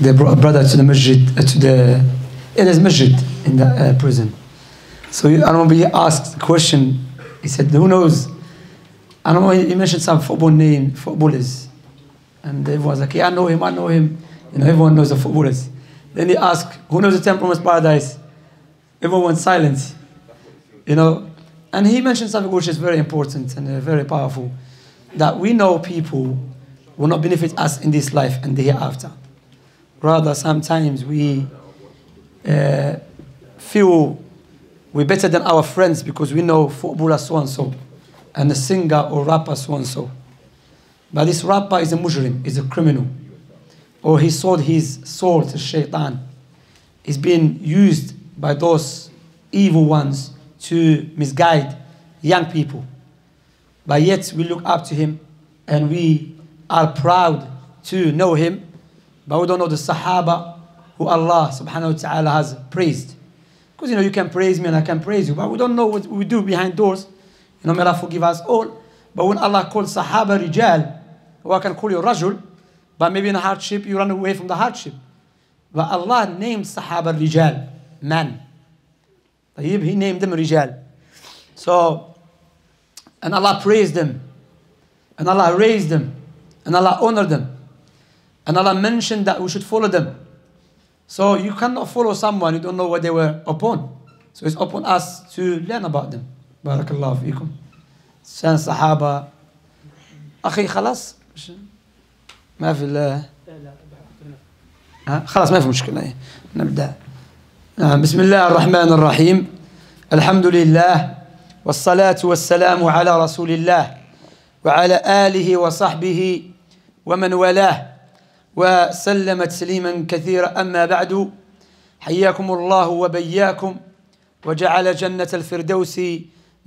They brought brother to the masjid, uh, to the it is Masjid in the uh, prison. So know. He asked the question. He said, who knows? know. he mentioned some football name, footballers. And was like, yeah, I know him, I know him. You know, everyone knows the footballers. Then he asked, who knows the Temple of Paradise? Everyone silent. You know, and he mentioned something which is very important and uh, very powerful, that we know people will not benefit us in this life and the hereafter. Rather, sometimes we uh, feel we're better than our friends because we know footballer so and so, and a singer or rapper so and so. But this rapper is a Muslim, is a criminal, or he sold his soul to Shaitan. He's being used by those evil ones to misguide young people. But yet we look up to him and we are proud to know him but we don't know the Sahaba who Allah subhanahu wa ta'ala has praised. Because you know, you can praise me and I can praise you, but we don't know what we do behind doors. You know, may Allah forgive us all. But when Allah calls Sahaba Rijal, or I can call you Rajul, but maybe in a hardship, you run away from the hardship. But Allah named Sahaba Rijal, man. He, he named them Rijal. So, and Allah praised them, and Allah raised them, and Allah honored them. And Allah mentioned that we should follow them. So you cannot follow someone you don't know what they were upon. So it's upon us to learn about them. Barakallahu الله فيكم. Sahaba. Akhi, khalas? خلاص ما في لا خلاص ما في مشكلة نبدأ بسم الله الرحمن الرحيم الحمد لله والصلاة والسلام على رسول الله وعلى آله وصحبه ومن والاه وسلم تسليما كثيرا أما بعد حياكم الله وبياكم وجعل جنة الفردوس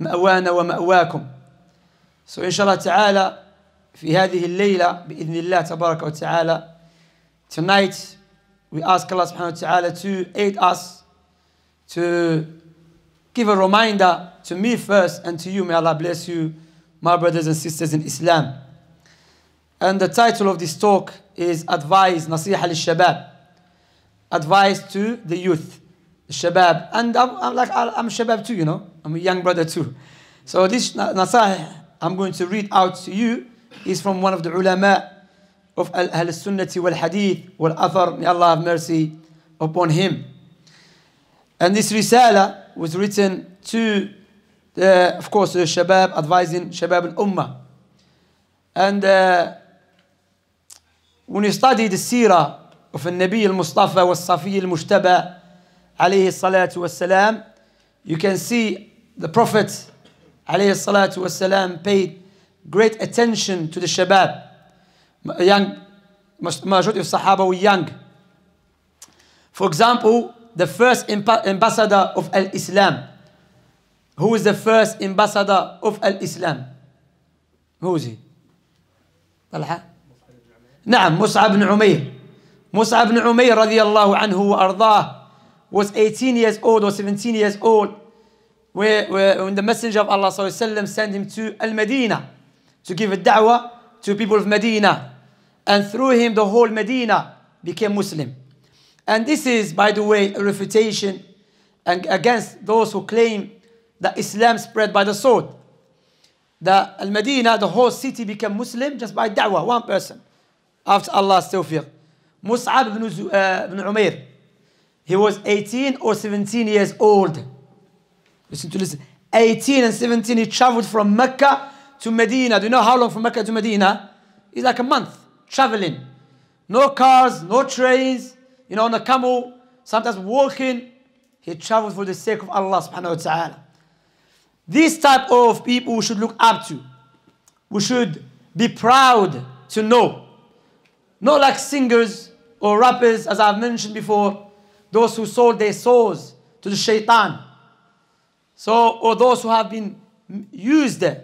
مأوانا ومأواكم سو إن شاء الله تعالى في هذه الليلة بإذن الله تبارك وتعالى tonight we ask Allah سبحانه وتعالى to aid us to give a reminder to me first and to you may Allah bless you my brothers and sisters in Islam and the title of this talk is advice, nasiha al-shabab, advice to the youth, shabab. And I'm, I'm like, I'm shabab too, you know, I'm a young brother too. So this nasiha I'm going to read out to you is from one of the ulama of al-sunnati wal-hadith wal-athar, may Allah have mercy upon him. And this risala was written to, the, of course, the Shabab advising Shabab al Ummah. And uh, ونستعدد السيرة وفي النبي المصطفى والصفي المجتبى عليه الصلاة والسلام you can see the prophet عليه الصلاة والسلام paid great attention to the شباب young majority of Sahaba were young for example the first ambassador of Al-Islam who is the first ambassador of Al-Islam who is he? Talha? مصعب بن عمير مصعب بن عمير رضي الله anhu وأرضاه was 18 years old or 17 years old where, where when the Messenger of Allah وسلم, sent him to Al Medina to give a da'wah to people of Medina. And through him, the whole Medina became Muslim. And this is, by the way, a refutation against those who claim that Islam spread by the sword. The Al the whole city became Muslim just by da'wah, one person after Allah's tawfiq. Mus'ab ibn, uh, ibn Umair, he was 18 or 17 years old. Listen to listen. 18 and 17, he traveled from Mecca to Medina. Do you know how long from Mecca to Medina? It's like a month traveling. No cars, no trains, you know, on a camel, sometimes walking. He traveled for the sake of Allah subhanahu wa ta'ala. These type of people we should look up to. We should be proud to know not like singers or rappers, as I've mentioned before, those who sold their souls to the shaitan. So, or those who have been used uh,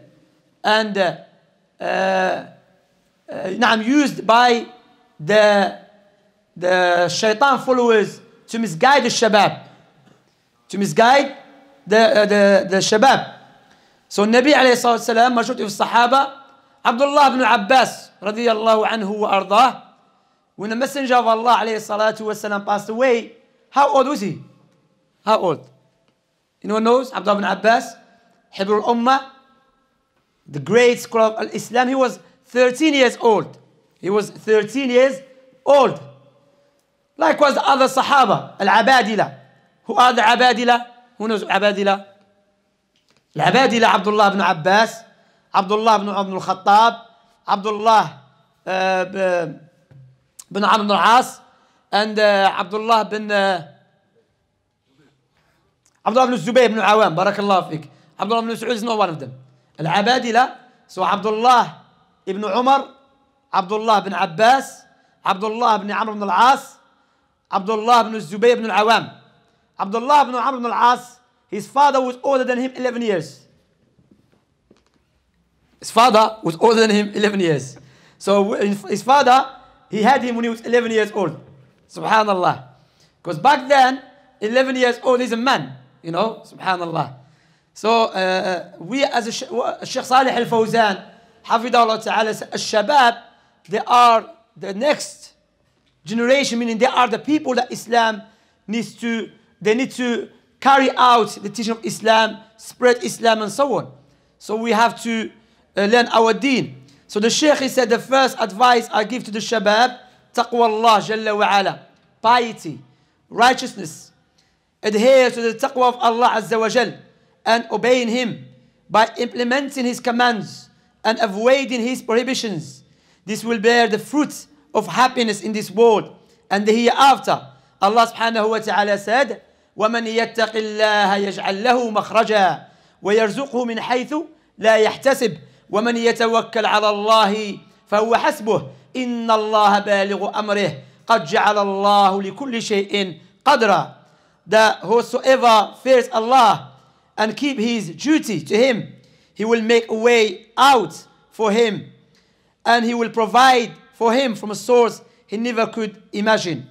and uh, uh, uh used by the, the shaitan followers to misguide the shabab. To misguide the, uh, the, the shabab. So Nabi alayhi salam, wasalam, majority Sahaba, Abdullah ibn Abbas, radiallahu anhu wa ardah, when the messenger of Allah والسلام, passed away, how old was he? How old? Anyone knows? Abdullah bin Abbas, Hibrul Ummah, the great scholar of Islam, he was 13 years old. He was 13 years old. Likewise, the other Sahaba, Al Abadila. Who are the Abadila? Who knows Abadila? Al Abadila, Abdullah ibn Abbas, Abdullah ibn Abdul Khattab, Abdullah. Uh, uh بن عمرو بن العاص عند عبد الله بن عبد الله بن الزبير بن عوام بارك الله فيك عبد الله بن سعود نوال بن العبادلة سو عبد الله ابن عمر عبد الله بن عباس عبد الله بن عمرو بن العاص عبد الله بن الزبير بن العوام عبد الله بن عمرو بن العاص his father was older than him 11 years his father was older than him 11 years so his father He had him when he was 11 years old. Subhanallah. Because back then, 11 years old is a man, you know, subhanallah. So uh, uh we as a Sheikh Salih Al-Fawzan, Hafidahullah Ta'ala, Al-Shabab, they are the next generation, meaning they are the people that Islam needs to, they need to carry out the teaching of Islam, spread Islam and so on. So we have to uh, learn our deen. So the Sheikh, he said, the first advice I give to the Shabab, taqwa Allah Jalla wa ala, piety, righteousness, adhere to the taqwa of Allah Azza wa Jal, and obeying Him by implementing His commands and avoiding His prohibitions. This will bear the fruit of happiness in this world and the hereafter. Allah subhanahu wa ta'ala said, ومن يتق الله يجعل له مخرجا ويرزقه من حيث لا يحتسب ومن يتوكل على الله فهو حسبه إن الله بالغ أمره قد جعل الله لكل شيء قدرا that whosoever fears Allah and keep his duty to him he will make a way out for him and he will provide for him from a source he never could imagine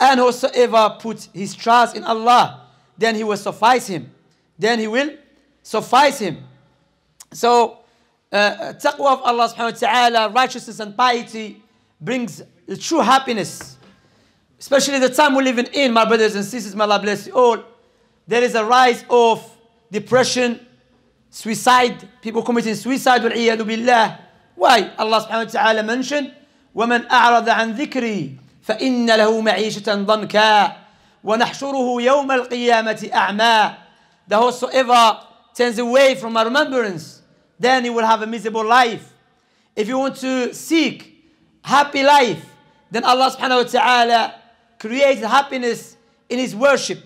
and whosoever puts his trust in Allah then he will suffice him then he will suffice him so uh, taqwa of Allah subhanahu wa ta'ala, righteousness and piety brings true happiness. Especially the time we're living in, my brothers and sisters, may Allah bless you all. There is a rise of depression, suicide, people committing suicide, Why? Allah subhanahu wa ta'ala mentioned, وَمَنْ أَعْرَضَ عَنْ ذِكْرِي فَإِنَّ لَهُ مَعِيشَةً ضَنْكَا وَنَحْشُرُهُ يَوْمَ الْقِيَامَةِ أَعْمَى That whosoever turns away from my remembrance, then you will have a miserable life. If you want to seek happy life, then Allah subhanahu wa ta'ala created happiness in His worship,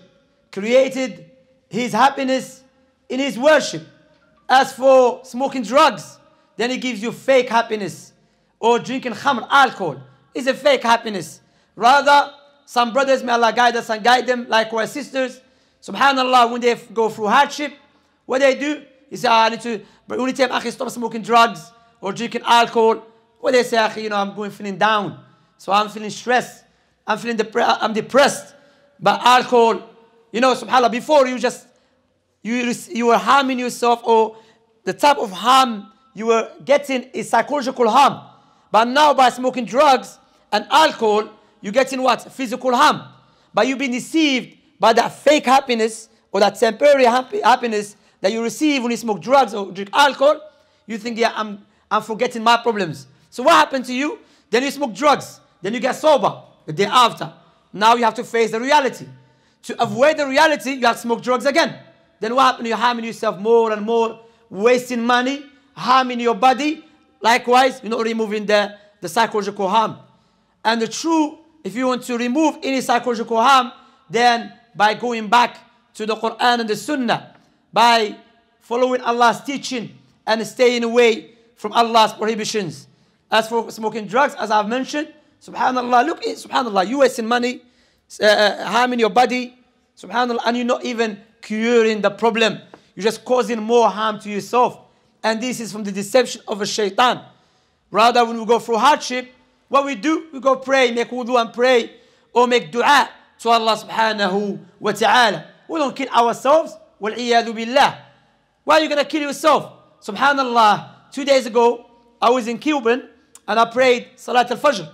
created His happiness in His worship. As for smoking drugs, then He gives you fake happiness. Or drinking khamr, alcohol, is a fake happiness. Rather, some brothers, may Allah guide us and guide them, likewise sisters. Subhanallah, when they go through hardship, what they do? is say, ah, I need to but only time, Akhi, stop smoking drugs or drinking alcohol. Well, they say, Akhi, you know, I'm going feeling down. So I'm feeling stressed. I'm feeling depre- I'm depressed by alcohol. You know, subhanAllah, before you just, you, you were harming yourself or the type of harm you were getting is psychological harm. But now by smoking drugs and alcohol, you're getting what? Physical harm. But you've been deceived by that fake happiness or that temporary happy, happiness that you receive when you smoke drugs or drink alcohol, you think, yeah, I'm, I'm forgetting my problems. So what happened to you? Then you smoke drugs. Then you get sober the day after. Now you have to face the reality. To avoid the reality, you have to smoke drugs again. Then what happened? You're harming yourself more and more, wasting money, harming your body. Likewise, you're not removing the, the psychological harm. And the true, if you want to remove any psychological harm, then by going back to the Quran and the Sunnah, by following Allah's teaching and staying away from Allah's prohibitions. As for smoking drugs, as I've mentioned, subhanAllah, look, eh, subhanAllah, you wasting money, uh, eh, eh, harming your body, subhanAllah, and you're not even curing the problem. You're just causing more harm to yourself. And this is from the deception of a shaitan. Rather, when we go through hardship, what we do, we go pray, make wudu and pray, or make dua to Allah subhanahu wa ta'ala. We don't kill ourselves, Wal-iyadu billah. Why are you going to kill yourself? Subhanallah, two days ago, I was in Cuban and I prayed Salat al-Fajr.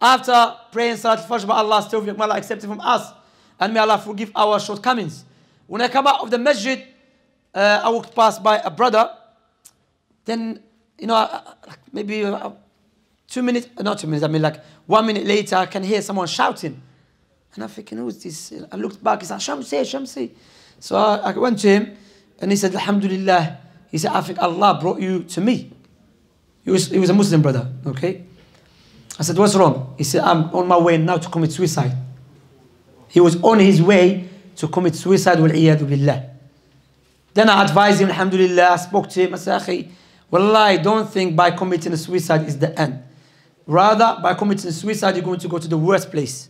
After praying Salat al-Fajr, may Allah still may accept it from us. And may Allah forgive our shortcomings. When I come out of the masjid, uh, I walked past by a brother. Then, you know, uh, maybe uh, two minutes, uh, not two minutes, I mean like one minute later, I can hear someone shouting. And I'm thinking, who is this? I looked back, it's like, Shamsi, Shamsi. So I, I went to him and he said, Alhamdulillah. He said, I think Allah brought you to me. He was, he was a Muslim brother, okay? I said, What's wrong? He said, I'm on my way now to commit suicide. He was on his way to commit suicide, to billah. Then I advised him, Alhamdulillah, I spoke to him, I said, Akhi, I don't think by committing suicide is the end. Rather, by committing suicide, you're going to go to the worst place.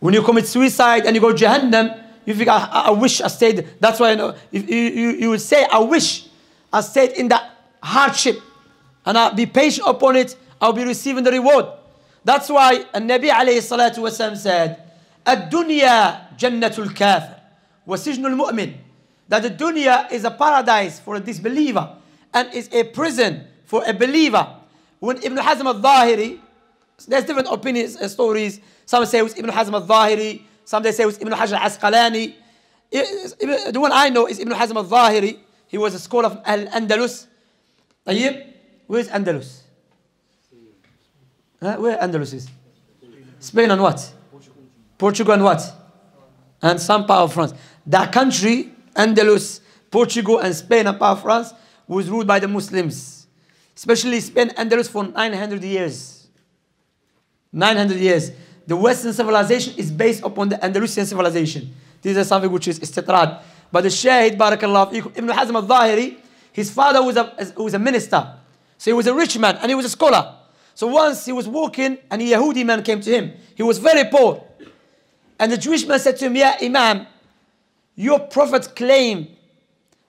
When you commit suicide and you go to Jahannam, you think, I, I wish I stayed. That's why you, know, you, you, you would say, I wish I stayed in that hardship. And I'll be patient upon it. I'll be receiving the reward. That's why النبي عليه الصلاة والسلام said, الدنيا kafir, الكافر وسجن المؤمن. That the dunya is a paradise for a disbeliever and is a prison for a believer. When Ibn Hazm al-Zahiri, there's different opinions and stories. Some say it was Ibn Hazm al-Zahiri, some they say it was Ibn Hajar Asqalani. The one I know is Ibn Hazm al-Zahiri. He was a scholar of Al-Andalus. طيب Where's Andalus? Huh? Where Andalus is? Spain and what? Portugal and what? And some part of France. That country, Andalus, Portugal and Spain and part of France, was ruled by the Muslims. Especially Spain, Andalus for 900 years. 900 years the Western civilization is based upon the Andalusian civilization. This is something which is istitrad. But the Shaykh, barakallahu Ibn Hazm al-Zahiri, his father was a, was a minister. So he was a rich man and he was a scholar. So once he was walking and a Yahudi man came to him. He was very poor. And the Jewish man said to him, Yeah, Imam, your prophet claimed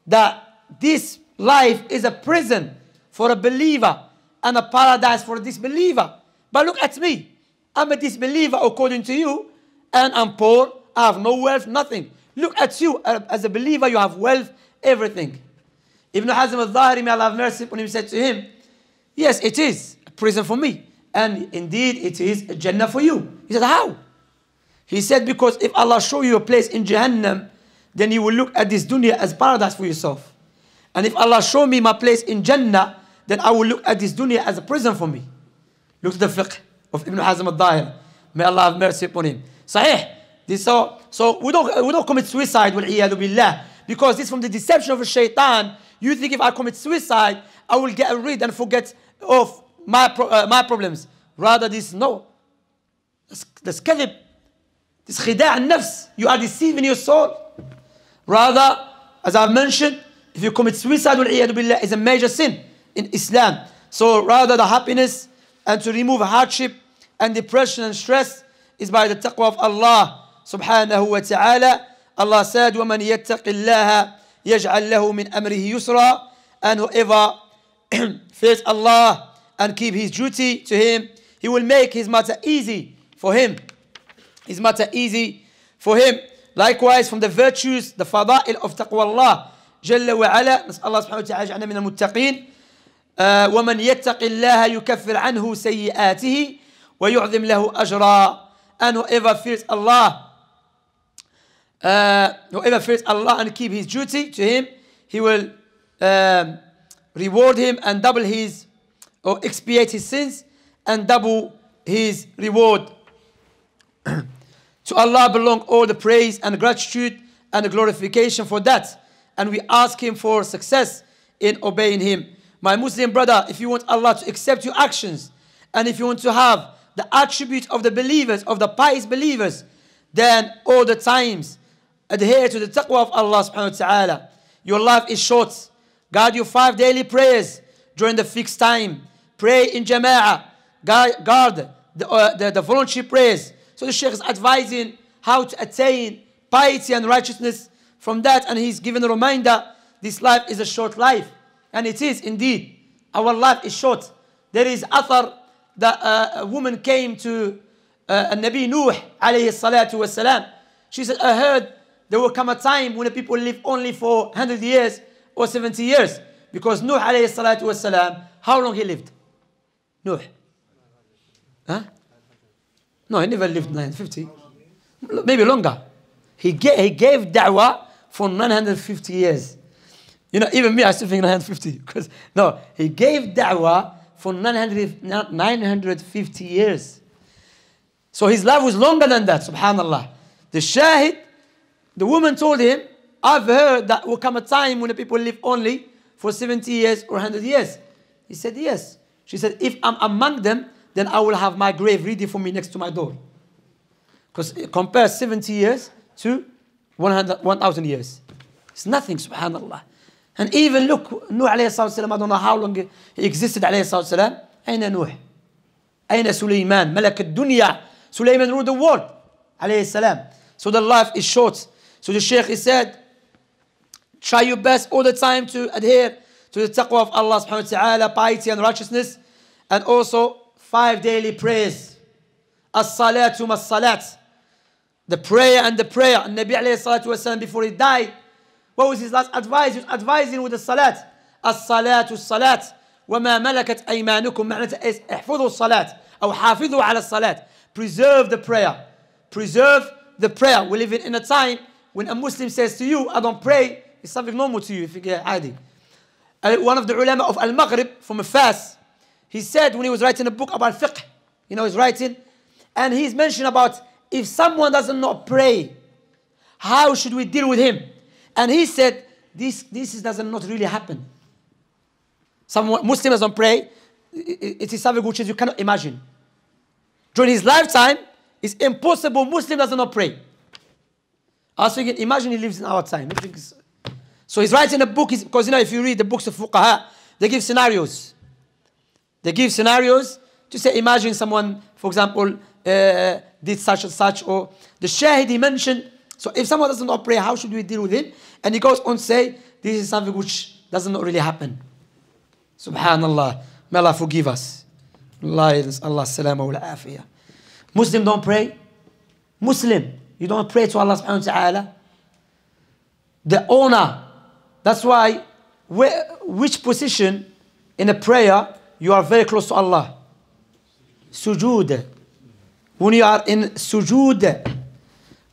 that this life is a prison for a believer and a paradise for a disbeliever. But look at me. I'm a disbeliever according to you, and I'm poor, I have no wealth, nothing. Look at you, uh, as a believer, you have wealth, everything. Ibn Hazm al-Zahiri, may Allah have mercy upon him, said to him, Yes, it is a prison for me. And indeed, it is a Jannah for you. He said, How? He said, Because if Allah show you a place in Jahannam, then you will look at this dunya as paradise for yourself. And if Allah show me my place in Jannah, then I will look at this dunya as a prison for me. Look at the fiqh of Ibn Hazm al-Dahir. May Allah have mercy upon him. Sahih. This, so, so we don't we don't commit suicide wal billah because this from the deception of shaitan. You think if I commit suicide, I will get rid and forget of my pro, uh, my problems. Rather, this no. This, this this khida' nafs. You are deceiving your soul. Rather, as I've mentioned, if you commit suicide wal billah is a major sin in Islam. So rather, the happiness and to remove hardship and depression and stress is by the taqwa of Allah subhanahu wa ta'ala. Allah said, وَمَنْ يَتَّقِ اللَّهَ يَجْعَلْ لَهُ مِنْ أَمْرِهِ يُسْرًا And whoever fears Allah and keep his duty to him, he will make his matter easy for him. His matter easy for him. Likewise, from the virtues, the fada'il of taqwa Allah, جل وعلا, نسأل الله سبحانه وتعالى يجعلنا من المتقين. ومن يتق الله يكفر عنه سيئاته ويعظم له أجرا and whoever fears Allah uh, whoever fears Allah and keep his duty to him he will um, reward him and double his or expiate his sins and double his reward to Allah belong all the praise and gratitude and glorification for that and we ask him for success in obeying him my Muslim brother, if you want Allah to accept your actions and if you want to have the attribute of the believers, of the pious believers, then all the times adhere to the taqwa of Allah subhanahu wa ta'ala. Your life is short. Guard your five daily prayers during the fixed time. Pray in jama'ah. Guard, guard the, uh, the, the voluntary prayers. So the Sheikh is advising how to attain piety and righteousness from that, and he's given a reminder this life is a short life. And it is indeed, our life is short. There is athar that uh, a woman came to uh, Nabi Nuh alayhi salatu wasalam. She said, I heard there will come a time when the people live only for 100 years or 70 years. Because Nuh alayhi salatu wasalam, how long he lived? Nuh. Huh? No, he never lived 950. Maybe longer. He gave, he gave da'wah for 950 years. You know, even me, I still think 950. Because, no, he gave da'wah for 900, 950 years. So his life was longer than that, subhanAllah. The shahid, the woman told him, I've heard that will come a time when the people live only for 70 years or 100 years. He said, Yes. She said, If I'm among them, then I will have my grave ready for me next to my door. Because compare 70 years to 1,000 years. It's nothing, subhanAllah. And even look, Nuh alayhi salam, I don't know how long he existed alayhi salam. أين نوح؟ أين سليمان؟ ملك الدنيا. Sulaiman ruled the world alayhi salam. So the life is short. So the Shaykh he said, try your best all the time to adhere to the taqwa of Allah subhanahu wa ta'ala, piety and righteousness, and also five daily prayers. As-salatu mas-salat. The prayer and the prayer. And Nabi alayhi salatu wasalam before he died, what was his last advice? He was advising with the salat. الصلاة salat. وما ملكت أيمانكم معناته احفظوا الصلاة أو حافظوا على الصلاة preserve the prayer preserve the prayer we live in, in a time when a Muslim says to you I don't pray it's something normal to you if you get عادي uh, one of the ulama of Al-Maghrib from a fast he said when he was writing a book about fiqh you know he's writing and he's mentioned about if someone doesn't not pray how should we deal with him and he said, this, this does not really happen. Some Muslims don't pray. It is something which is you cannot imagine. During his lifetime, it's impossible Muslim does not pray. Also, you can imagine he lives in our time. So he's writing a book because you know if you read the books of fuqaha, they give scenarios. They give scenarios to say, imagine someone, for example, uh, did such and such, or the shahid he mentioned so if someone does not pray, how should we deal with him? And he goes on to say, this is something which does not really happen. Subhanallah. May Allah forgive us. Allah, Allah salama wal afiyah. Muslim don't pray. Muslim, you don't pray to Allah subhanahu wa ta'ala. The owner. That's why where, which position in a prayer you are very close to Allah? Sujood. When you are in sujood,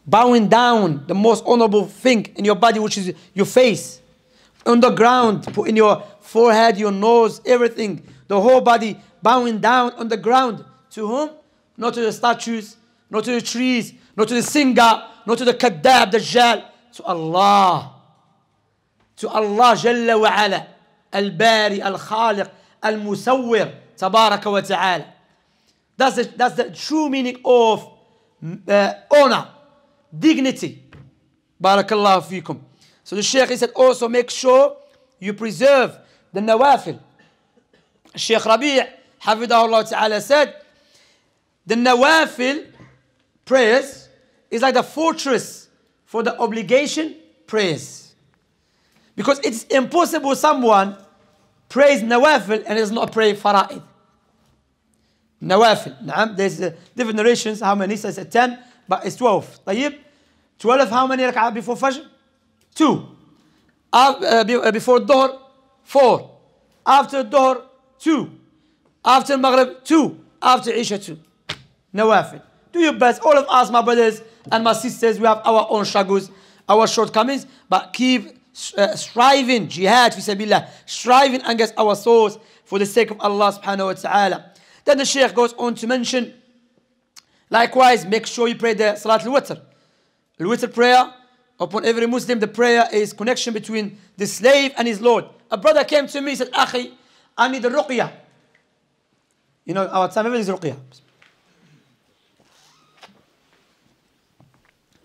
bowing down, the most honorable thing in your body, which is your face, on the ground, in your forehead, your nose, everything, the whole body, bowing down on the ground. To whom? Not to the statues, not to the trees, not to the singer, not to the kadab, the jal, to Allah. To Allah Jalla wa Ala, Al-Bari, Al-Khaliq, Al-Musawwir, Tabaraka wa Ta'ala. That's the, that's the true meaning of uh, honor dignity. Barakallahu fikum. So the Shaykh he said also make sure you preserve the nawafil. Shaykh Rabi' Hafidahullah Ta'ala said the nawafil prayers is like the fortress for the obligation prayers. Because it's impossible someone prays nawafil and is not praying fara'id. Nawafil. There's uh, different narrations, how many? So it's 10, but it's 12. طيب? 12 how many rak'ah before Fajr? 2. Uh, uh, before Dhuhr, 4. After Dhuhr, 2. After Maghrib, 2. After Isha, 2. Nawafil. Do your best. All of us, my brothers and my sisters, we have our own shagus, our shortcomings, but keep uh, striving, jihad, fisabillah, striving against our souls for the sake of Allah subhanahu wa ta'ala. Then the Shaykh goes on to mention, likewise, make sure you pray the Salatul Witr. The witr prayer upon every Muslim, the prayer is connection between the slave and his Lord. A brother came to me and said, Akhi, I need a ruqyah. You know, our time, is ruqyah.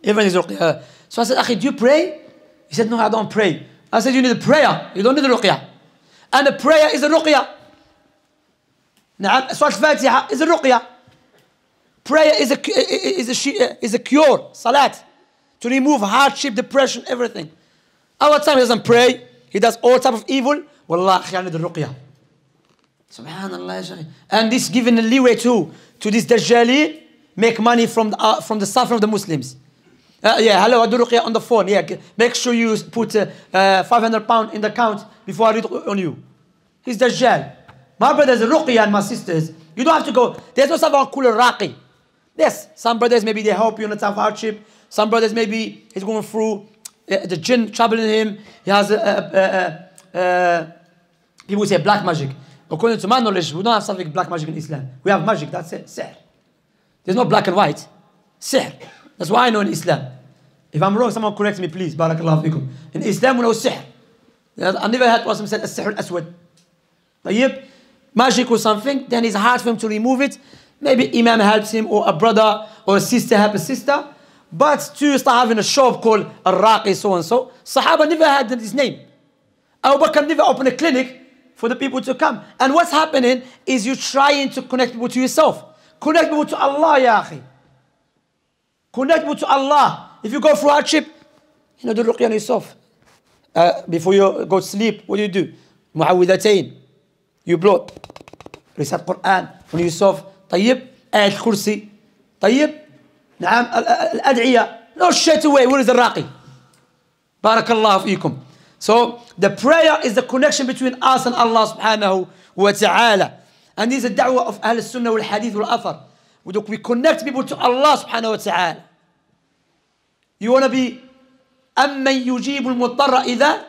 Everything is ruqyah. So I said, Akhi, do you pray? He said, No, I don't pray. I said, You need a prayer. You don't need a ruqyah. And a prayer is a ruqyah. نعم سورة الفاتحة is a ruqyah. Prayer is a, is a, is a cure. Salat to remove hardship, depression, everything. Our time he doesn't pray. He does all type of evil. Wallahi, I need ruqya. Subhanallah. And this giving a leeway too to this Dajjali make money from the, uh, from the suffering of the Muslims. Uh, yeah, hello, I do ruqya on the phone. Yeah, make sure you put uh, 500 pound in the account before I read on you. He's Dajjal. My brothers, ruqya and my sisters, you don't have to go. There's no something called raqi. Yes, some brothers maybe they help you in a time hardship. Some brothers maybe he's going through eh, the jinn troubling him. He has a, a, a, a people say black magic. According to my knowledge, we don't have something black magic in Islam. We have magic. That's it. Sir. There's no black and white. Sir. That's why I know in Islam. If I'm wrong, someone correct me, please. Barakallahu fikum. In Islam, we know sihr. I never heard Muslim said as-sihr aswad. طيب magic or something, then it's hard for him to remove it. Maybe Imam helps him, or a brother or a sister helps a sister. But to start to having a shop called Raqi, so and so. Sahaba never had his name. Abu Bakr never opened a clinic for the people to come. And what's happening is you're trying to connect people to yourself. Connect people to Allah, ya akhi. Connect people to Allah. If you go through hardship, you know, do ruqya on yourself. Uh, before you go to sleep, what do you do? Muawwidatain. You blow. Recite Quran on yourself. Tayyib. Ayat Kursi. Tayyib. نعم الأدعية No straight away where is the raqi بارك الله فيكم so the prayer is the connection between us and Allah سبحانه وتعالى, and this is the دعوة of أهل السنة والحديث والأثر. wal we connect people to Allah سبحانه وتعالى. you want to be أمن يجيب المضطر إذا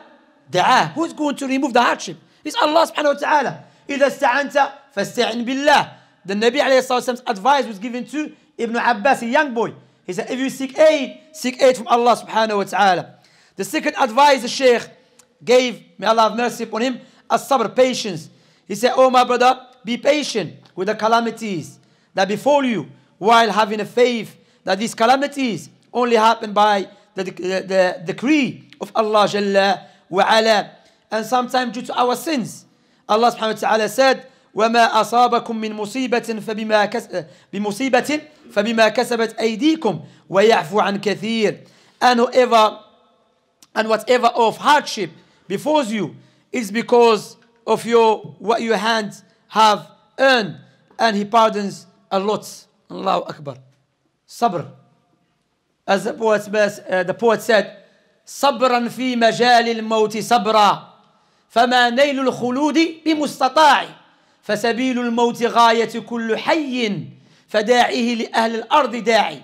دعاه who's going to remove the hardship it's Allah سبحانه وتعالى. إذا استعنت فاستعن بالله the Nabi الصلاة sallam advice was given to Ibn Abbas, a young boy. He said, if you seek aid, seek aid from Allah subhanahu wa ta'ala. The second advice the Shaykh gave, may Allah have mercy upon him, as sabr, patience. He said, Oh my brother, be patient with the calamities that befall you while having a faith that these calamities only happen by the, the, the decree of Allah Jalla wa ala. And sometimes due to our sins. Allah subhanahu wa ta'ala said, وما أصابكم من مصيبة فبما كس... بمصيبة فبما كسبت أيديكم ويعفو عن كثير and whatever and whatever of hardship befalls you is because of your what your hands have earned and he pardons a lot الله أكبر صبر as the poet, uh, the poet said صبرا في مجال الموت صبرا فما نيل الخلود بمستطاع فسبيل الموت غاية كل حي فداعيه لأهل الأرض داعي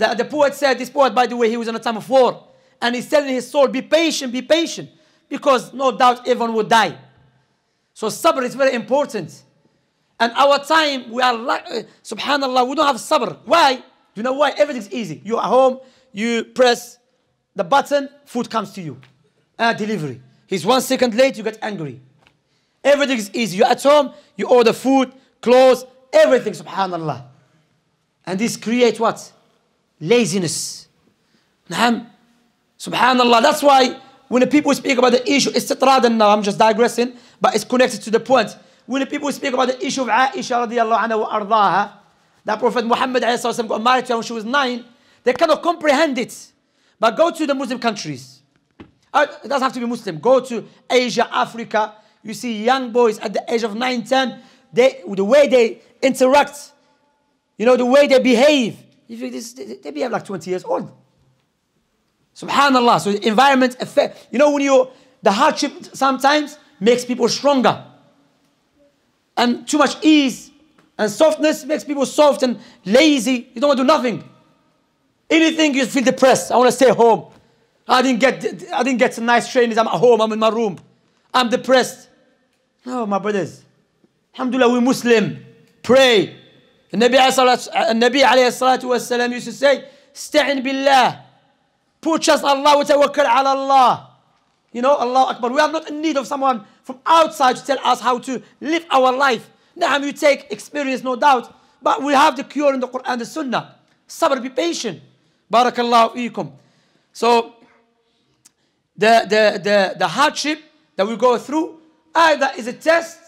the, the poet said this poet by the way he was in a time of war and he's telling his soul be patient be patient because no doubt everyone will die so sabr is very important and our time we are like, uh, subhanallah we don't have sabr why do you know why everything's easy you're at home you press the button food comes to you uh, delivery he's one second late you get angry Everything is easy. You're at home, you order food, clothes, everything, subhanAllah. And this creates what? Laziness. Naam. Subhanallah. That's why when the people speak about the issue, it's and now I'm just digressing, but it's connected to the point. When the people speak about the issue of Aisha radiallahu anha wa ardaha, that Prophet Muhammad got married to her when she was nine, they cannot comprehend it. But go to the Muslim countries. Uh, it doesn't have to be Muslim. Go to Asia, Africa, you see young boys at the age of 9, 10, they, the way they interact, you know, the way they behave, they behave like 20 years old. Subhanallah. So environment effect. You know, when you the hardship sometimes makes people stronger. And too much ease and softness makes people soft and lazy. You don't want to do nothing. Anything you feel depressed. I want to stay home. I didn't get I didn't get some nice trainings. I'm at home. I'm in my room. I'm depressed. No, my brothers. Alhamdulillah, we Muslim. Pray. Nabi, alayhi salatu uh, wasalam used to say, Sta'in billah. Purchase Allah wa tawakkal ala Allah. You know, Allah Akbar. We are not in need of someone from outside to tell us how to live our life. Naham, you take experience, no doubt. But we have the cure in the Quran and the Sunnah. Sabr, be patient. Barakallahu ikum. So, the, the, the, the hardship that we go through Either is a test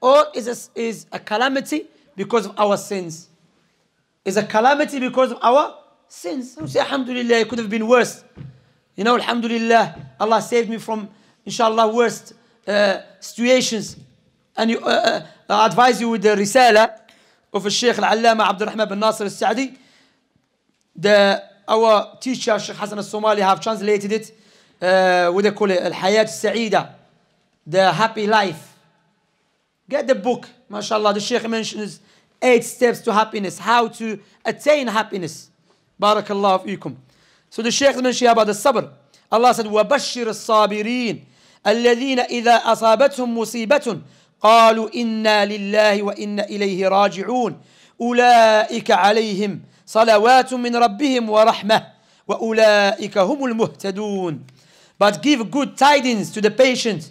or is a, is a calamity because of our sins. Is a calamity because of our sins. You say, Alhamdulillah, it could have been worse. You know, Alhamdulillah, Allah saved me from, inshallah, worst uh, situations. And you, uh, uh, advise you with the risala of a Sheikh Al-Allama Abdurrahman bin Nasir Al-Sa'di. The, our teacher, Sheikh Hassan Al-Somali, have translated it uh, with a call it Al-Hayat Al-Sa'idah. The Happy Life. Get the book, mashallah. The Sheikh mentions eight steps to happiness, how to attain happiness. Barakallahu fikum. So the Sheikh mentioned about the sabr. Allah said, وَبَشِّرِ الصَّابِرِينَ الَّذِينَ إِذَا أَصَابَتْهُم مُصِيبَةٌ قالوا انا لله وَإِنَّ اليه راجعون اولئك عليهم صلوات من ربهم وَرَحْمَةٌ واولئك هم المهتدون but give good tidings to the patient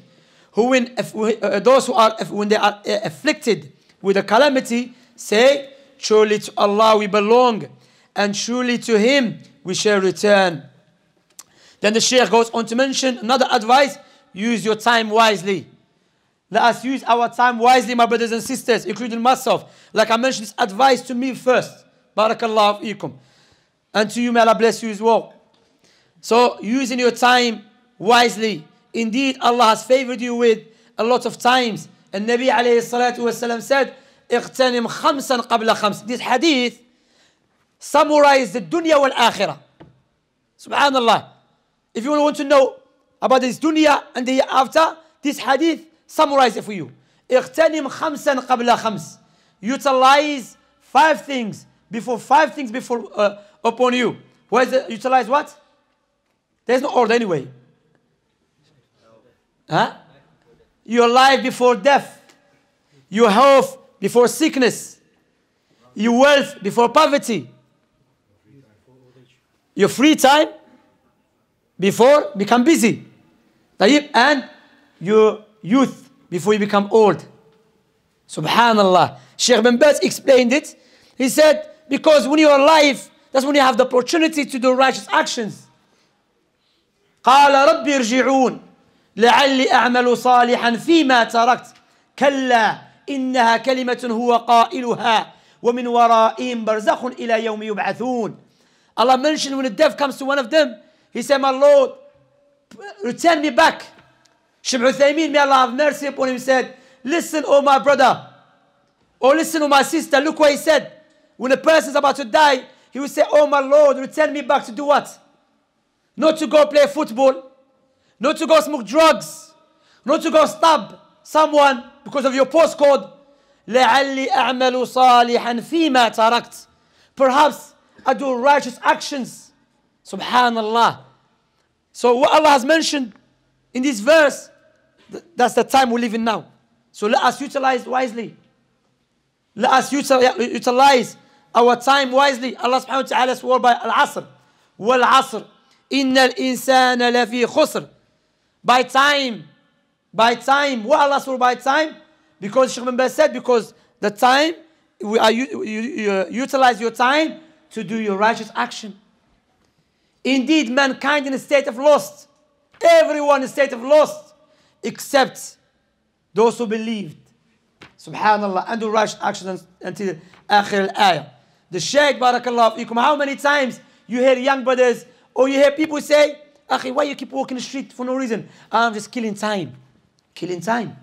who when, uh, those who are when they are uh, afflicted with a calamity say truly to Allah we belong and truly to him we shall return then the sheikh goes on to mention another advice use your time wisely let us use our time wisely my brothers and sisters including myself like I mentioned this advice to me first barakallahu fikum and to you may Allah bless you as well so using your time wisely Indeed, Allah has favored you with a lot of times. And Nabi alayhi salatu wasalam said, اغتنم خمسا قبل خمس. This hadith summarizes the dunya wal akhirah. Subhanallah. If you want to know about this dunya and the after, this hadith summarizes it for you. اغتنم خمسا قبل خمس. Utilize five things before five things before uh, upon you. Where's it utilize what? There's no order anyway. Huh? Your life before death. Your health before sickness. Your wealth before poverty. Your free time before become busy. And your youth before you become old. Subhanallah. Sheikh bin explained it. He said, because when you are alive, that's when you have the opportunity to do righteous actions. قال رب ارجعون لعلي أعمل صالحا فيما تركت كلا إنها كلمة هو قائلها ومن ورائهم برزخ إلى يوم يبعثون الله mentioned when the death comes to one of them He said my Lord return me back شبع ثيمين may Allah have mercy upon him said listen oh my brother or listen oh my sister look what he said when a person is about to die he will say oh my Lord return me back to do what not to go play football not to go smoke drugs, not to go stab someone because of your postcode. لعلي أعمل صالحا فيما تركت. Perhaps I do righteous actions. Subhanallah. So what Allah has mentioned in this verse, that's the time we live in now. So let us utilize wisely. Let us utilize our time wisely. Allah subhanahu wa ta'ala swore by Al-Asr. Wal-Asr. إن الإنسان لفي خسر by time. By time. Why Allah swore by time? Because Sheikh Mimba said, because the time, we are, you, you, you, uh, utilize your time to do your righteous action. Indeed, mankind in a state of lust. Everyone in a state of lust. except those who believed. Subhanallah, and do righteous actions until akhir al-ayah. The Shaykh, barakallah, how many times you hear young brothers or you hear people say, Akhi, why you keep walking the street for no reason? I'm just killing time. Killing time.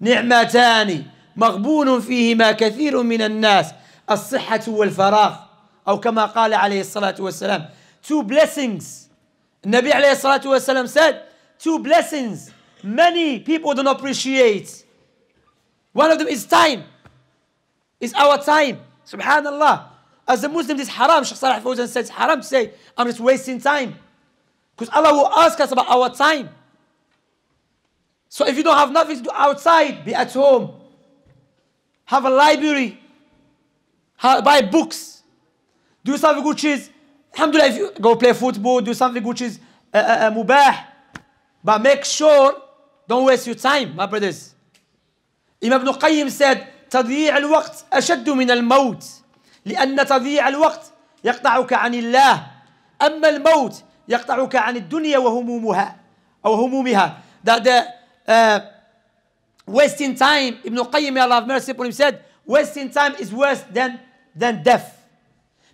نعمتان مغبون فيهما كثير من الناس الصحة والفراغ أو كما قال عليه الصلاة والسلام two blessings النبي عليه الصلاة والسلام said two blessings many people don't appreciate one of them is time It's our time subhanallah as a Muslim this haram Sheikh Salah Fawzan says haram to say I'm just wasting time Because Allah will ask us about our time. So if you don't have nothing to do outside, be at home. Have a library. Have, buy books. Do something which is, alhamdulillah, if you go play football, do something which is uh, uh, mubah. But make sure, don't waste your time, my brothers. Imam Ibn Qayyim said, تضييع الوقت أشد من الموت لأن تضييع الوقت يقطعك عن الله أما الموت يقطعك عن الدنيا وهمومها أو همومها that the uh, wasting time Ibn Qayyim may Allah have mercy upon him said wasting time is worse than than death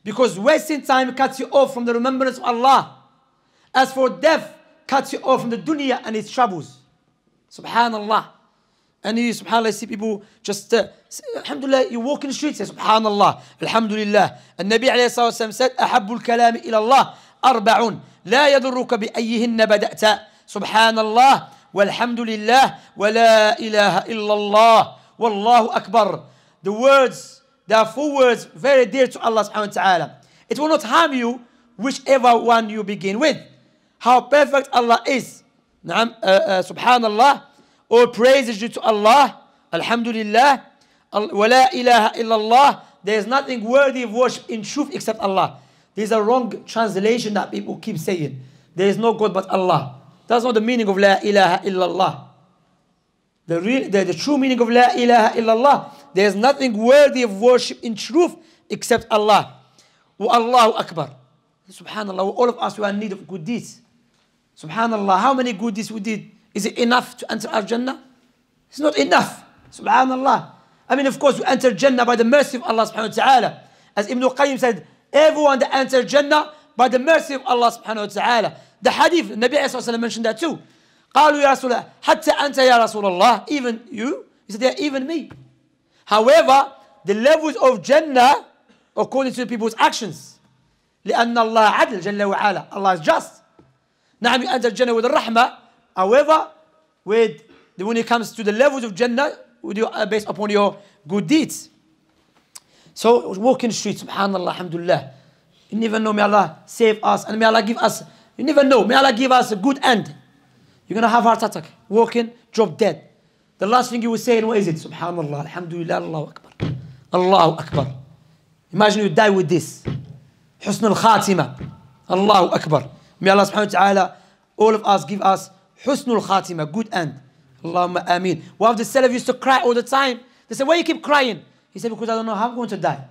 because wasting time cuts you off from the remembrance of Allah as for death cuts you off from the dunya and its troubles subhanallah and you subhanallah you see people just uh, alhamdulillah you walk in the streets say subhanallah alhamdulillah النبي عليه الصلاة والسلام said أحب الكلام إلى الله أربعون لا يضرك بأيهن بدأت سبحان الله والحمد لله ولا إله إلا الله والله أكبر the words the four words very dear to Allah subhanahu wa ta'ala it will not harm you whichever one you begin with how perfect Allah is نعم uh, uh, سبحان الله all praises due to Allah الحمد لله ولا إله إلا الله there is nothing worthy of worship in truth except Allah These a wrong translation that people keep saying. There is no God but Allah. That's not the meaning of La ilaha illallah. The, real, the, the true meaning of La ilaha illallah. There is nothing worthy of worship in truth except Allah. Wa Allahu Akbar. Subhanallah, all of us we are in need of good deeds. Subhanallah, how many good deeds we did? Is it enough to enter our Jannah? It's not enough. Subhanallah. I mean, of course, we enter Jannah by the mercy of Allah subhanahu wa ta'ala. As Ibn Qayyim said, Everyone that enters Jannah by the mercy of Allah subhanahu wa ta'ala. The hadith, Nabi Sallallahu mentioned that too. قالوا يا رسول الله حتى أنت يا رسول الله even you he said yeah, even me however the levels of Jannah according to people's actions لأن الله عدل جل وعلا Allah is just نعم you الجنة Jannah with الرحمة however with when it comes to the levels of Jannah with your, uh, based upon your good deeds so walking the street, subhanAllah, alhamdulillah. You never know, may Allah save us and may Allah give us, you never know, may Allah give us a good end. You're going to have heart attack, walking, drop dead. The last thing you will say, what is it? SubhanAllah, Alhamdulillah, Allahu Akbar. Allahu Akbar. Imagine you die with this. husnul al Allah Akbar. May Allah سبحانه wa all of us give us husnul al good end. Allahumma ameen. One of the Salaf used to cry all the time. They said, why you keep crying? He said, Because I don't know how I'm going to die.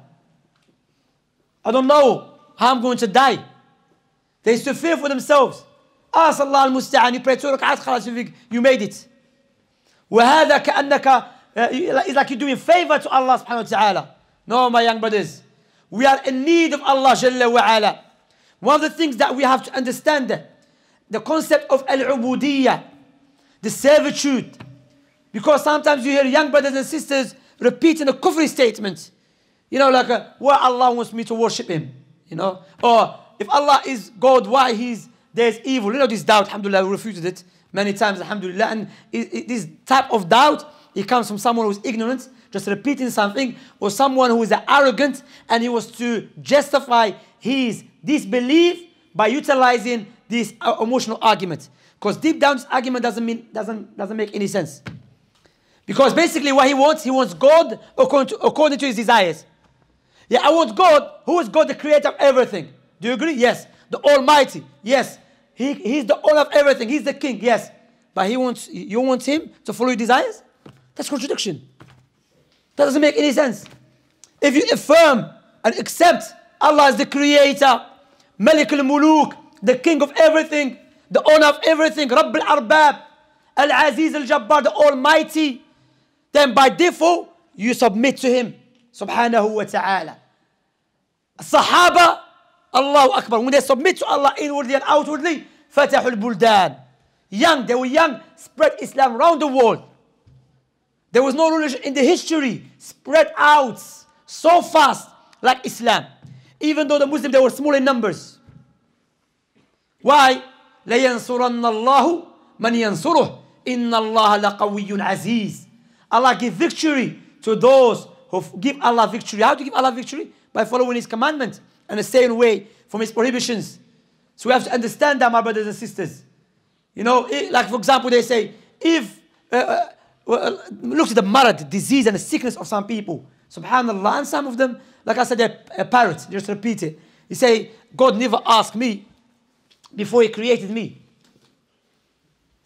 I don't know how I'm going to die. They used to fear for themselves. Ask Allah al Musta'an, you pray two rak'at, you made it. Uh, it's like you're doing favor to Allah subhanahu wa ta'ala. No, my young brothers. We are in need of Allah Jalla wa ala. One of the things that we have to understand the concept of al ubudiyah the servitude. Because sometimes you hear young brothers and sisters repeating a kufri statement. You know, like a, uh, where Allah wants me to worship Him. You know, or if Allah is God, why He's there's evil? You know, this doubt. Alhamdulillah, we refuted it many times. Alhamdulillah, and it, it, this type of doubt it comes from someone who's ignorant, just repeating something, or someone who is arrogant, and he was to justify his disbelief by utilizing this uh, emotional argument. Because deep down, this argument doesn't mean doesn't doesn't make any sense. Because basically what he wants, he wants God according to, according to his desires. Yeah, I want God. Who is God, the creator of everything? Do you agree? Yes. The Almighty. Yes. He, he's the owner of everything. He's the king. Yes. But he wants you want him to follow your desires? That's contradiction. That doesn't make any sense. If you affirm and accept Allah as the creator, Malik al-Muluk, the king of everything, the owner of everything, Rabb al-Arbab, Al-Aziz al-Jabbar, the Almighty, then by default, you submit to him, subhanahu wa ta'ala. Sahaba, Allahu Akbar, when they submit to Allah inwardly and outwardly, fatahul buldan. Young, they were young, spread Islam around the world. There was no religion in the history spread out so fast like Islam. Even though the Muslims, they were small in numbers. Why? لَيَنْصُرَنَّ اللَّهُ مَنْ يَنْصُرُهُ إِنَّ اللَّهَ لَقَوِيٌّ عَزِيزٌ Allah give victory to those who give Allah victory. How to give Allah victory? By following His commandments and staying away from His prohibitions. So we have to understand that, my brothers and sisters. You know, like for example, they say, if, uh, uh, uh look at the marad, disease and the sickness of some people. Subhanallah, and some of them, like I said, they're parrots, just repeat it. You say, God never asked me before He created me.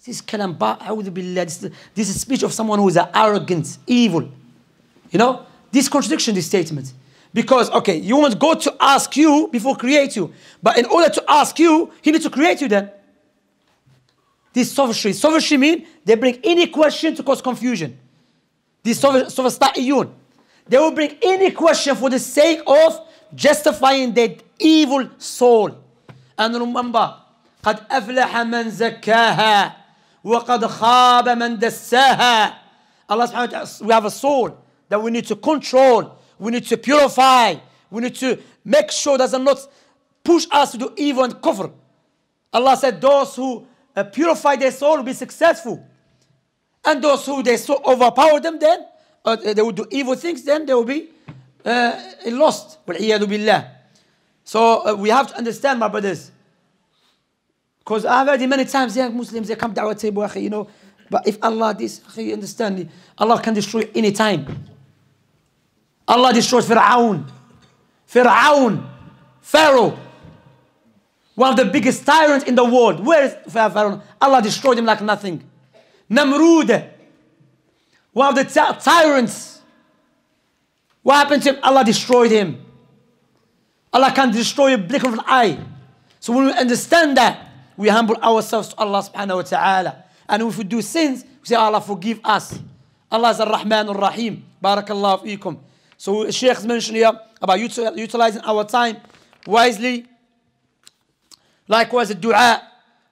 This kalam billah, this is speech of someone who is arrogant, evil. You know, this contradiction, this statement. Because, okay, you want God to ask you before create you. But in order to ask you, he needs to create you then. This sophistry. Sophistry means they bring any question to cause confusion. This sophistry. They will bring any question for the sake of justifying that evil soul. And remember, قد أفلح من زكاها وَقَدْ خَابَ مَنْ دَسَّاهَا Allah subhanahu wa we have a sword that we need to control, we need to purify, we need to make sure does not push us to do evil and kufr. Allah said those who uh, purify their soul will be successful. And those who they so overpower them then, uh, they will do evil things, then they will be uh, lost. So uh, we have to understand, my brothers, because I've heard it many times, young Muslims, they come to table, you know. But if Allah, this, you understand me, Allah can destroy any time. Allah destroys Fir'aun. Fir'aun, Pharaoh, one of the biggest tyrants in the world. Where is Pharaoh? Allah destroyed him like nothing. Namrud, one of the tyrants. What happened to him? Allah destroyed him. Allah can destroy a blink of an eye. So when we understand that, we humble ourselves to Allah subhanahu wa ta'ala. And if we do sins, we say, Allah forgive us. Allah is Ar-Rahman Ar-Rahim. Barakallahu fiikum. So has mentioned here about utilizing our time wisely. Likewise, the dua.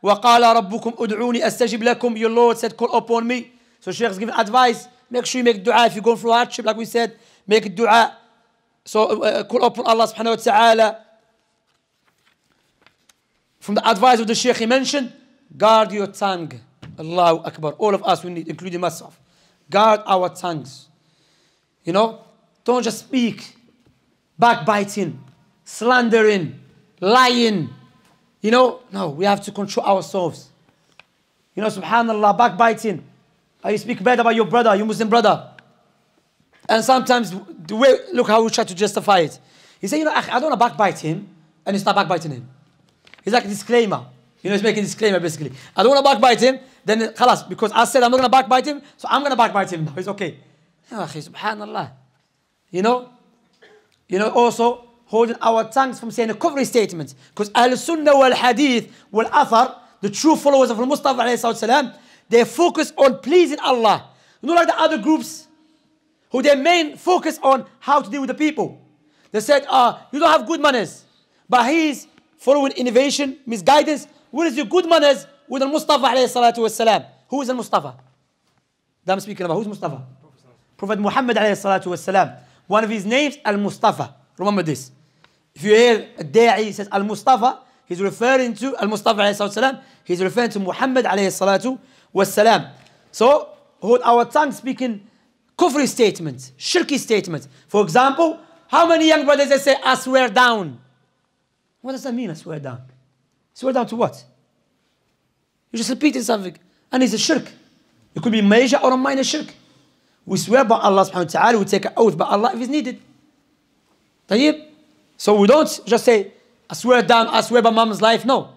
وَقَالَ رَبُّكُمْ أُدْعُونِي أَسْتَجِبْ لَكُمْ Your Lord said, call upon me. So Sheikh is giving advice. Make sure you make dua. If you're going through hardship, like we said, make dua. So uh, uh call upon Allah subhanahu wa ta'ala. From the advice of the Sheikh, he mentioned, guard your tongue. Allahu Akbar. All of us, we need, including myself. Guard our tongues. You know, don't just speak backbiting, slandering, lying. You know, no, we have to control ourselves. You know, subhanAllah, backbiting. You speak bad about your brother, your Muslim brother. And sometimes, the way, look how we try to justify it. He say, you know, I don't want to backbite him, and you start backbiting him. He's like a disclaimer. You know, he's making a disclaimer basically. I don't want to backbite him. Then خلاص because I said I'm not going to backbite him, so I'm going to backbite him now. It's okay. يا You know, you know also holding our tongues from saying a covering statement because al Sunnah wal Hadith wal Athar, the true followers of Mustafa والسلام, they focus on pleasing Allah. You know, like the other groups who their main focus on how to deal with the people. They said, ah, uh, you don't have good manners, but he's following innovation, misguidance. Where is your good manners with al-Mustafa alayhi salatu wasalam? Who is al-Mustafa? That I'm speaking about. Who's Mustafa? Prophet Muhammad alayhi salatu wasalam. One of his names, al-Mustafa. Remember this. If you hear a da'i says al-Mustafa, he's referring to al-Mustafa alayhi salatu wasalam. He's referring to Muhammad alayhi salatu wasalam. So, hold our tongue speaking kufri statements, shirky statements. For example, how many young brothers they say, I swear down. What does that mean, I swear down? Swear down to what? You're just repeating something. And it's a shirk. It could be major or a minor shirk. We swear by Allah subhanahu wa ta'ala, we take an oath by Allah if it's needed. طيب. So we don't just say, I swear down, I swear by mom's life. No.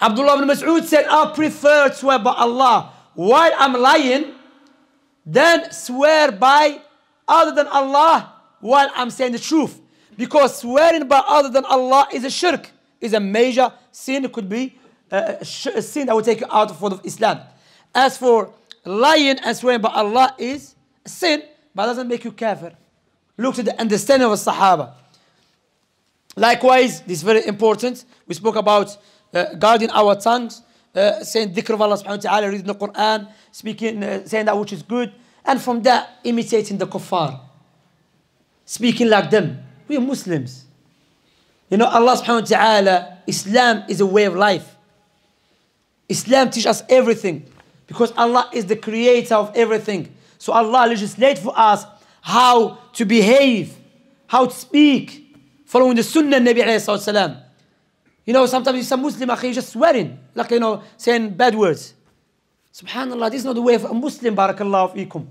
Abdullah ibn Mas'ud said, I prefer to swear by Allah while I'm lying than swear by other than Allah while I'm saying the truth. Because swearing by other than Allah is a shirk, is a major sin. It could be uh, a, sin that will take you out of the Islam. As for lying and swearing by Allah is a sin, but doesn't make you kafir. Look to the understanding of the Sahaba. Likewise, this is very important. We spoke about uh, guarding our tongues, uh, saying dhikr of Allah subhanahu wa ta'ala, reading the Quran, speaking, uh, saying that which is good, and from that imitating the kuffar, speaking like them, we are Muslims. You know, Allah subhanahu wa ta'ala, Islam is a way of life. Islam teaches us everything because Allah is the creator of everything. So Allah legislates for us how to behave, how to speak, following the sunnah Nabi alayhi salam. You know, sometimes it's some Muslim, you're just swearing, like, you know, saying bad words. Subhanallah, this is not the way of a Muslim, barakallahu fiikum.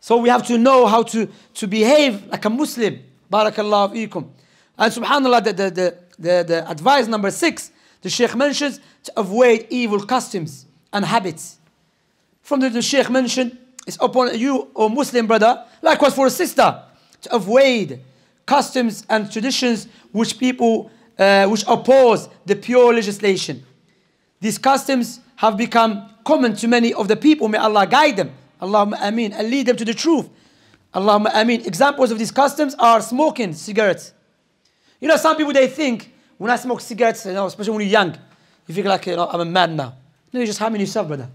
So we have to know how to, to behave like a Muslim. Barakallahu ikum. And subhanAllah, the, the, the, the, the advice number six, the Sheikh mentions to avoid evil customs and habits. From the, the Sheikh mentioned, it's upon you, O Muslim brother, likewise for a sister, to avoid customs and traditions which people, uh, which oppose the pure legislation. These customs have become common to many of the people. May Allah guide them. Allahumma ameen. And lead them to the truth. Allahumma ameen. Examples of these customs are smoking cigarettes. You know, some people they think, when I smoke cigarettes, you know, especially when you're young, you think like, you know, I'm a man now. No, you're just harming yourself, brother.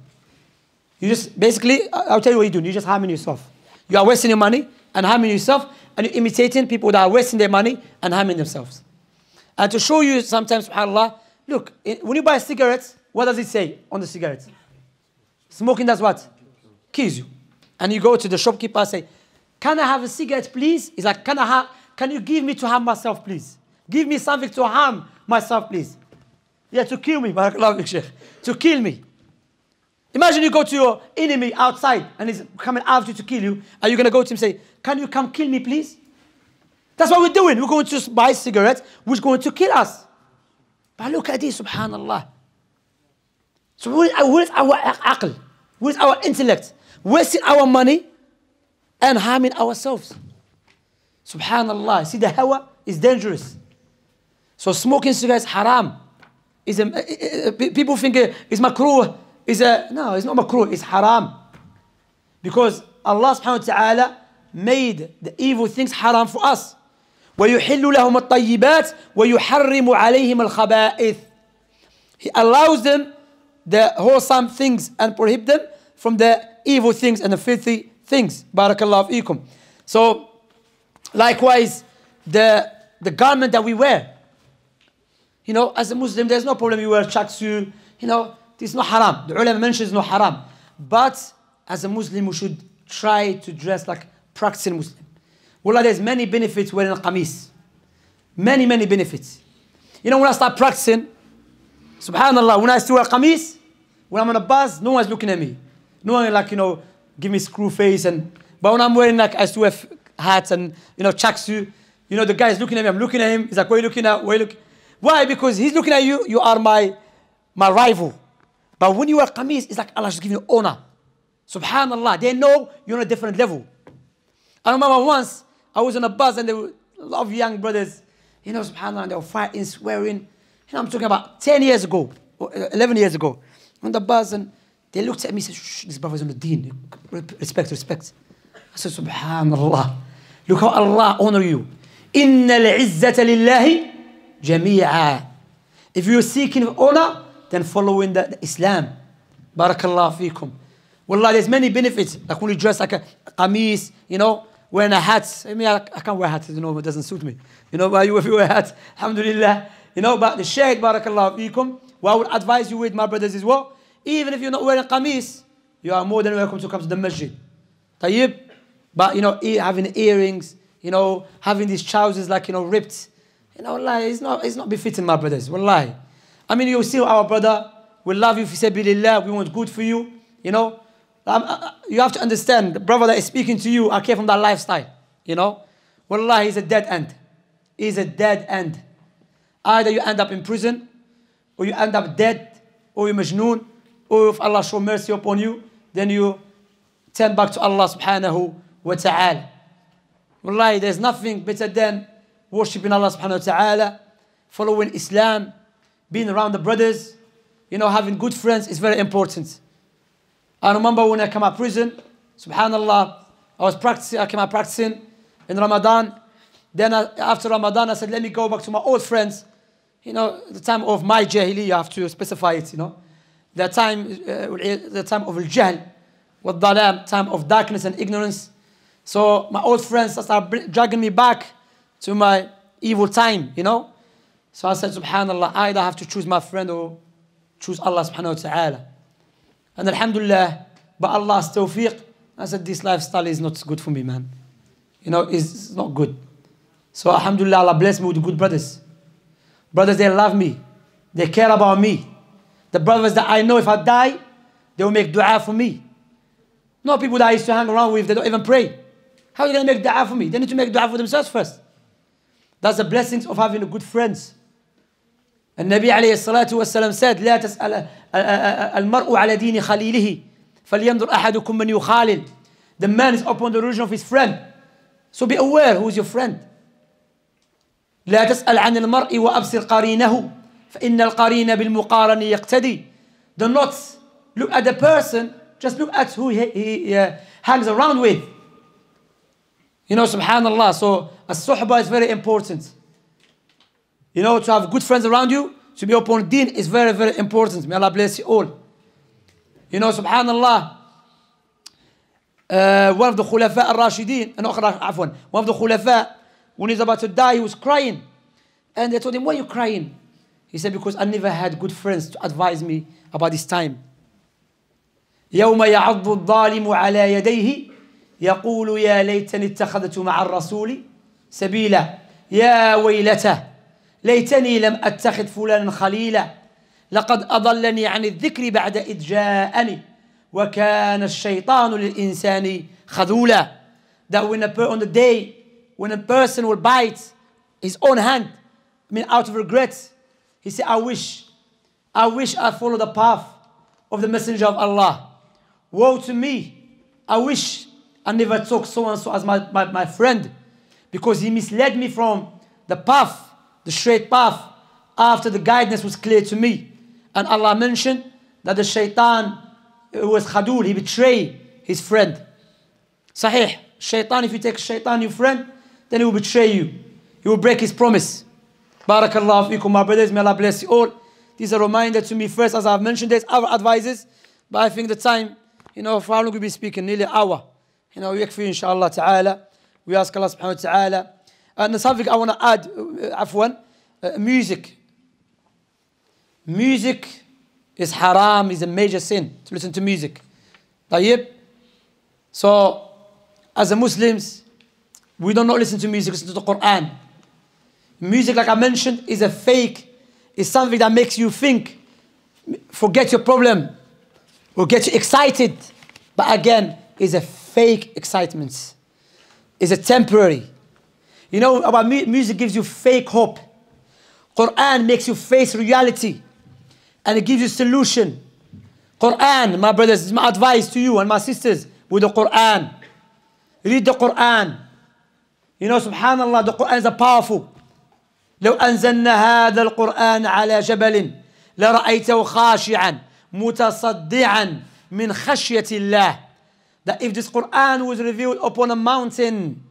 You just, basically, I'll tell you what you're doing. You're just harming yourself. You are wasting your money and harming yourself, and you're imitating people that are wasting their money and harming themselves. And to show you sometimes, subhanAllah, look, when you buy cigarettes, what does it say on the cigarettes? Smoking does what? Kiss you. And you go to the shopkeeper and say, can I have a cigarette, please? He's like, can I have, can you give me to harm myself, please? Give me something to harm myself, please. Yeah, to kill me, to kill me. Imagine you go to your enemy outside and he's coming after you to kill you. Are you going to go to him and say, Can you come kill me, please? That's what we're doing. We're going to buy cigarettes, which going to kill us. But look at this, subhanAllah. So, where is our aql? Where is our intellect? wasting our money and harming ourselves. Subhanallah. See, the hawa is dangerous. So smoking cigarettes haram. Is a, eh, eh, eh, people think it's makruh. Is a no, it's not makruh. It's haram because Allah subhanahu wa taala made the evil things haram for us. ويحل لهم الطيبات ويحرم عليهم الخبائث. He allows them the wholesome things and prohibit them from the evil things and the filthy things. Barakallahu fikum. So, likewise, the, the garment that we wear. You know, as a Muslim, there's no problem you wear chaksu. You know, it's not haram. The ulama mentions no haram. But as a Muslim, we should try to dress like practicing Muslim. Well, there's many benefits wearing a qamis. Many, many benefits. You know, when I start practicing, subhanAllah, when I still wear a qamis, when I'm on a bus, no one's looking at me. No one like, you know, give me screw face. and But when I'm wearing, like, SUF hats and, you know, chucks you know, the guy's looking at me. I'm looking at him. He's like, what are you looking at? Where you looking Why? Because he's looking at you. You are my, my rival. But when you wear qamis, it's like Allah just giving you honor. Subhanallah. They know you're on a different level. I remember once I was on a bus and there were a lot of young brothers, you know, subhanAllah, they were fighting, swearing. And I'm talking about 10 years ago, 11 years ago, on the bus. And ديال الوقت امي ديسبافيزون الدين ريسبكت ريسبكت سبحان الله لو كان الله اونر يو ان العزه لله جميعا if you're seeking honor then following the, the Islam بارك الله فيكم والله there's many benefits like when you dress like a قميص you know wearing a hat I mean I, I can't wear a hat you know it doesn't suit me you know but if you wear a hat الحمد لله you know but the shade بارك الله فيكم what I would advise you with my brothers is what Even if you're not wearing qamis, you are more than welcome to come to the masjid. Tayyib. But, you know, having earrings, you know, having these trousers like, you know, ripped. You know, like, it's not, it's not befitting my brothers. lie, I mean, you see our brother, we love you, fisabilillah, we want good for you, you know. Um, uh, uh, you have to understand, the brother that is speaking to you, I came from that lifestyle, you know. lie, he's a dead end. He's a dead end. Either you end up in prison, or you end up dead, or you're majnoon, Oh, if Allah show mercy upon you, then you turn back to Allah subhanahu wa ta'ala. Wallahi, there's nothing better than worshipping Allah subhanahu wa ta'ala, following Islam, being around the brothers, you know, having good friends is very important. I remember when I came out of prison, subhanAllah, I was practicing, I came out practicing in Ramadan. Then I, after Ramadan, I said, let me go back to my old friends. You know, the time of my jahiliyyah, I have to specify it, you know the time, uh, the time of al-jahl, والظلام, time of darkness and ignorance. So my old friends start dragging me back to my evil time, you know. So I said, subhanAllah, I either have to choose my friend or choose Allah subhanahu wa ta'ala. And alhamdulillah, but Allah's tawfiq, I said, this lifestyle is not good for me, man. You know, it's not good. So alhamdulillah, Allah bless me with good brothers. Brothers, they love me. They care about me. The brothers that I know, if I die, they will make dua for me. Not people that I used to hang around with, they don't even pray. How are they going to make dua for me? They need to make dua for themselves first. That's the blessings of having good friends. And Nabi alayhi salatu wasalam said, لا تسأل المرء على دين خليله فلينظر أحدكم من يخالل The man is upon the religion of his friend. So be aware who is your friend. لا تسأل عن المرء وأبصر قرينه فإن القرين بالمقارن يقتدي do not look at the person just look at who he, he uh, hangs around with you know subhanallah so الصحبة suhbah is very important you know to have good friends around you to be upon deen is very very important may Allah bless you all you know subhanallah uh, one of the khulafa al-rashidin no, afwan, one of the khulafa when he's about to die he was crying and they told him why are you crying He said, because I never had good friends to advise me about this time. يوم يعض الظالم على يديه يقول يا ليتني اتخذت مع الرسول سبيلا يا ويلته ليتني لم اتخذ فلانا خليلا لقد اضلني عن الذكر بعد اذ جاءني وكان الشيطان للانسان خذولا that when a, on the day when a person will bite his own hand I mean out of regret he said, I wish, I wish I follow the path of the Messenger of Allah. Woe to me, I wish I never took so and so as my, my, my friend because he misled me from the path, the straight path, after the guidance was clear to me. And Allah mentioned that the shaitan was khadul, he betrayed his friend. Sahih, shaitan, if you take shaitan, your friend, then he will betray you. He will break his promise. Barakallahu fikum, my brothers. May Allah bless you all. This is a reminder to me first, as I've mentioned, This our advices, but I think the time, you know, for how long we'll be speaking, nearly an hour. You know, We yakfi inshallah ta'ala. We ask Allah subhanahu wa ta'ala. And something I want to add, uh, afwan, uh, music. Music is haram, is a major sin to listen to music. Tayyib. So, as a Muslims, we don't not listen to music, listen to the Quran. Music, like I mentioned, is a fake. It's something that makes you think. Forget your problem. or get you excited. But again, it's a fake excitement. It's a temporary. You know, about mu music gives you fake hope. Quran makes you face reality. And it gives you solution. Quran, my brothers, is my advice to you and my sisters with the Quran. Read the Quran. You know, subhanAllah, the Quran is a powerful. لو أنزلنا هذا القرآن على جبل لرأيته خاشعا متصدعا من خشية الله that if this Quran was revealed upon a mountain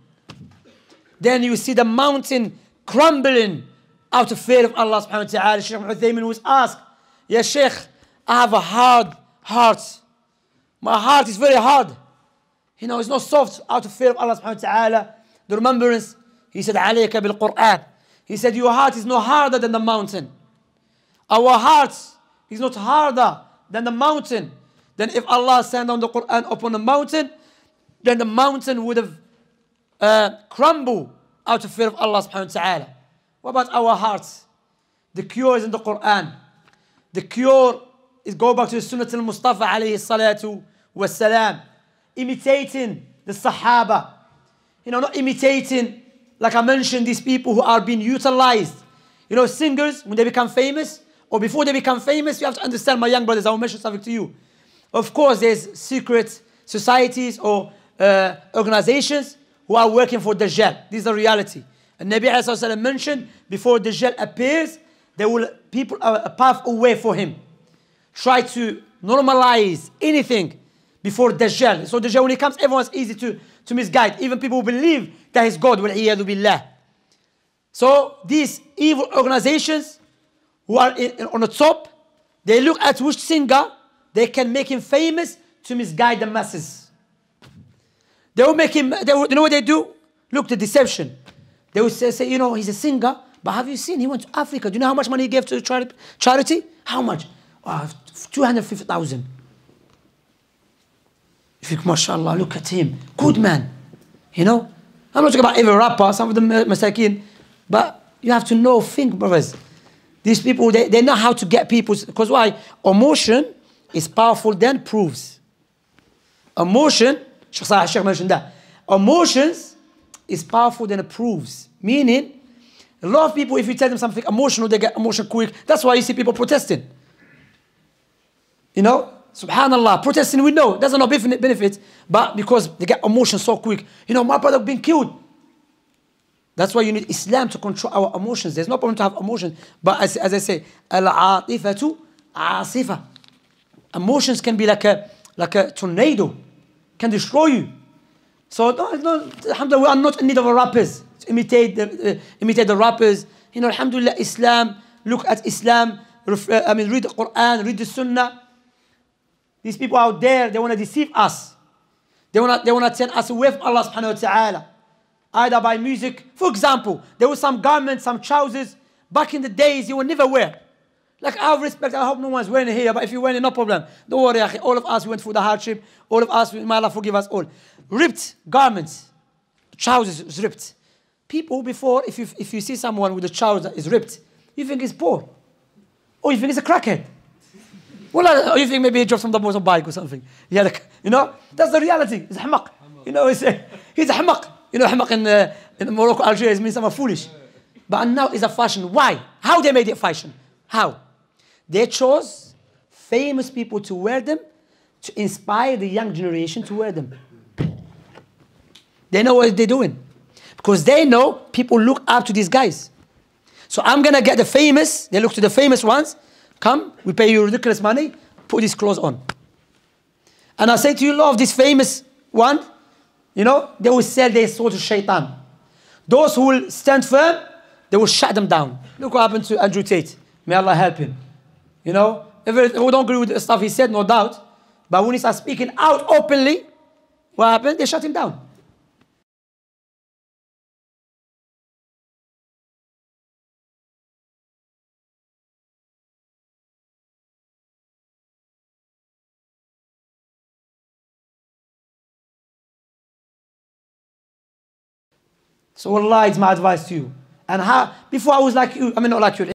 then you see the mountain crumbling out of fear of Allah subhanahu wa ta'ala Sheikh Uthaymin was asked Ya Sheikh I have a hard heart my heart is very hard you know it's not soft out of fear of Allah subhanahu wa ta'ala the remembrance he said عليك بالقرآن He said, Your heart is no harder than the mountain. Our hearts is not harder than the mountain. Then if Allah sent down the Quran upon the mountain, then the mountain would have uh, crumbled out of fear of Allah subhanahu wa ta'ala. What about our hearts? The cure is in the Quran. The cure is go back to the Sunnah al-Mustafa alayhi salatu was salam. Imitating the Sahaba. You know, not imitating like I mentioned, these people who are being utilized. You know, singers, when they become famous, or before they become famous, you have to understand, my young brothers, I will mention something to you. Of course, there's secret societies or uh, organizations who are working for Dajjal. This is the reality. And Nabi Sallallahu mentioned, before Dajjal appears, there will people a path away for him. Try to normalize anything before Dajjal. So Dajjal, when he comes, everyone's easy to to misguide. Even people who believe that he's God, be billah. So these evil organizations who are in, in, on the top, they look at which singer they can make him famous to misguide the masses. They will make him, they will, you know what they do? Look, the deception. They will say, say, you know, he's a singer, but have you seen he went to Africa? Do you know how much money he gave to charity? How much? Uh, 250,000. If mashallah, look at him. Good man. You know? I'm not talking about every rapper, some of them masakin. But you have to know, think, brothers. These people, they, they know how to get people. Because why? Emotion is powerful than proofs. Emotion, Sheikh mentioned that. Emotions is powerful than proofs. Meaning, a lot of people, if you tell them something emotional, they get emotional quick. That's why you see people protesting. You know, Subhanallah, protesting we know there's no benefit, but because they get emotion so quick. You know, my brother being killed. That's why you need Islam to control our emotions. There's no problem to have emotions, but as, as I say, al-atifatu asifa. Emotions can be like a like a tornado, can destroy you. So, no, no, alhamdulillah, we are not in need of rappers to imitate the, uh, imitate the rappers. You know, alhamdulillah, Islam. Look at Islam. Ref, uh, I mean, read the Quran, read the Sunnah. These people out there, they want to deceive us. They want to, they want to turn us away from Allah subhanahu wa ta'ala. Either by music. For example, there were some garments, some trousers. Back in the days, you would never wear. Like I have respect, I hope no one's wearing here, but if you're wearing it, no problem. Don't worry, all of us went through the hardship. All of us, may Allah forgive us all. Ripped garments, trousers ripped. People before, if you, if you see someone with a trouser is ripped, you think he's poor. Or you think he's a crackhead. Well, you think maybe he dropped from the motorbike or something. Yeah, like, you know, that's the reality. He's hamak. You know, he's a, he's a hamak. You know, hamak in, uh, in Morocco, Algeria means someone foolish. But now it's a fashion. Why? How they made it fashion? How? They chose famous people to wear them to inspire the young generation to wear them. They know what they're doing. Because they know people look up to these guys. So I'm going to get the famous, they look to the famous ones, Come, we pay you ridiculous money, put these clothes on. And I say to you, love this famous one, you know, they will sell their soul to shaitan. Those who will stand firm, they will shut them down. Look what happened to Andrew Tate. May Allah help him. You know, if we don't agree with the stuff he said, no doubt. But when he starts speaking out openly, what happened? They shut him down. So Allah it's my advice to you. And how, before I was like you, I mean not like you,